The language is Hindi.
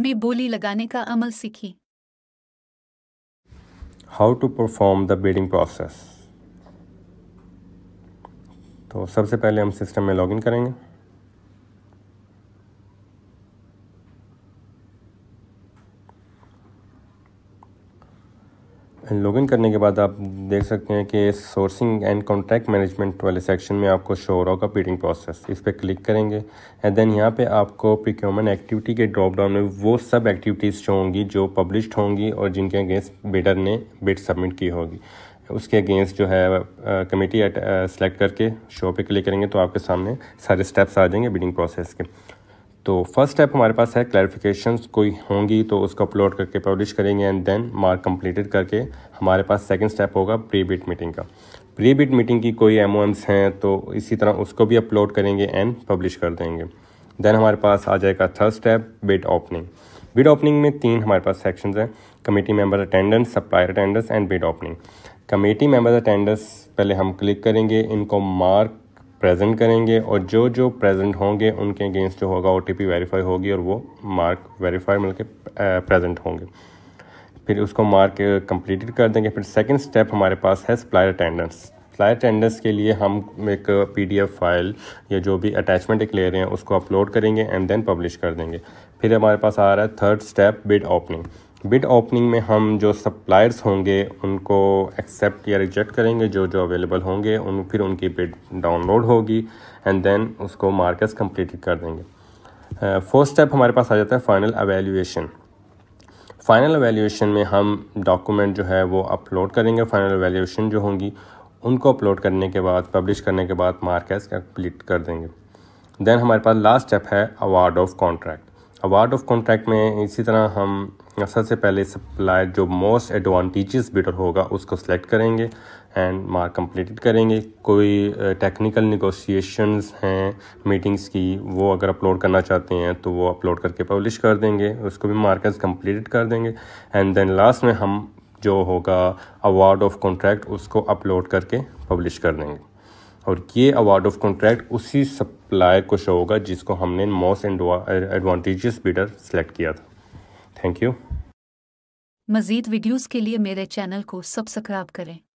भी बोली लगाने का अमल सीखी how to perform the bidding process तो सबसे पहले हम सिस्टम में लॉगिन करेंगे लॉगिन करने के बाद आप देख सकते हैं कि सोर्सिंग एंड कॉन्ट्रैक्ट मैनेजमेंट वाले सेक्शन में आपको शो हो रहा होगा पीडिंग प्रोसेस इस पर क्लिक करेंगे एंड देन यहाँ पे आपको प्रिक्योरमेंट एक्टिविटी के ड्रॉप डाउन में वो सब एक्टिविटीज़ शो होंगी जो पब्लिश्ड होंगी और जिनके अगेंस्ट बेटर ने बिड सबमिट की होगी उसके अगेंस्ट जो है कमेटी सेलेक्ट करके शो पे क्लिक करेंगे तो आपके सामने सारे स्टेप्स आ जाएंगे बिडिंग प्रोसेस के तो फर्स्ट स्टेप हमारे पास है क्लैरिफिकेशन कोई होंगी तो उसको अपलोड करके पब्लिश करेंगे एंड देन मार्क कंप्लीटेड करके हमारे पास सेकंड स्टेप होगा प्री बिट मीटिंग का प्री बिट मीटिंग की कोई एम हैं तो इसी तरह उसको भी अपलोड करेंगे एंड पब्लिश कर देंगे देन हमारे पास आ जाएगा third step bid opening bid opening में तीन हमारे पास सेक्शन हैं committee member attendance supplier attendance and bid opening committee member attendance पहले हम क्लिक करेंगे इनको मार्क प्रेजेंट करेंगे और जो जो प्रेजेंट होंगे उनके अगेंस्ट जो होगा ओ टी वेरीफाई होगी और वो मार्क वेरीफाई मिलकर प्रेजेंट होंगे फिर उसको मार्क कंप्लीटेड कर देंगे फिर सेकंड स्टेप हमारे पास है सप्लायर अटेंडेंस सप्लायर अटेंडेंस के लिए हम एक पीडीएफ फाइल या जो भी अटैचमेंट एक ले रहे हैं उसको अपलोड करेंगे एंड देन पब्लिश कर देंगे फिर हमारे पास आ रहा है third step bid opening bid opening में हम जो सप्लायर्स होंगे उनको एक्सेप्ट या रिजेक्ट करेंगे जो जो अवेलेबल होंगे उन फिर उनकी बिड डाउनलोड होगी एंड देन उसको मार्केट्स कंप्लीट कर देंगे फर्स्ट स्टेप हमारे पास आ जाता है फाइनल अवेल्यूशन फाइनल अवेल्यूशन में हम डॉक्यूमेंट जो है वो अपलोड करेंगे फाइनल अवेल्यूशन जो होंगी उनको अपलोड करने के बाद पब्लिश करने के बाद मार्केट्स कंप्लीट कर देंगे देन हमारे पास लास्ट स्टेप है award of contract award of contract में इसी तरह हम सबसे पहले सप्लायर जो मोस्ट एडवांटेजेस बिडर होगा उसको सेलेक्ट करेंगे एंड मार्क कम्प्लीटेड करेंगे कोई टेक्निकल निगोशिएशंस हैं मीटिंग्स की वो अगर अपलोड करना चाहते हैं तो वो अपलोड करके पब्लिश कर देंगे उसको भी मार्कर्स कंप्लीट कर देंगे एंड देन लास्ट में हम जो होगा अवार्ड ऑफ कॉन्ट्रैक्ट उसको अपलोड करके पब्लिश कर देंगे और ये अवार्ड ऑफ कॉन्ट्रैक्ट उसी सप्लायर को शो होगा जिसको हमने मोस्ट एडवांटेजियस बीडर सेलेक्ट किया था थैंक यू मज़ीद वीडियोज़ के लिए मेरे चैनल को सब्सक्राइब करें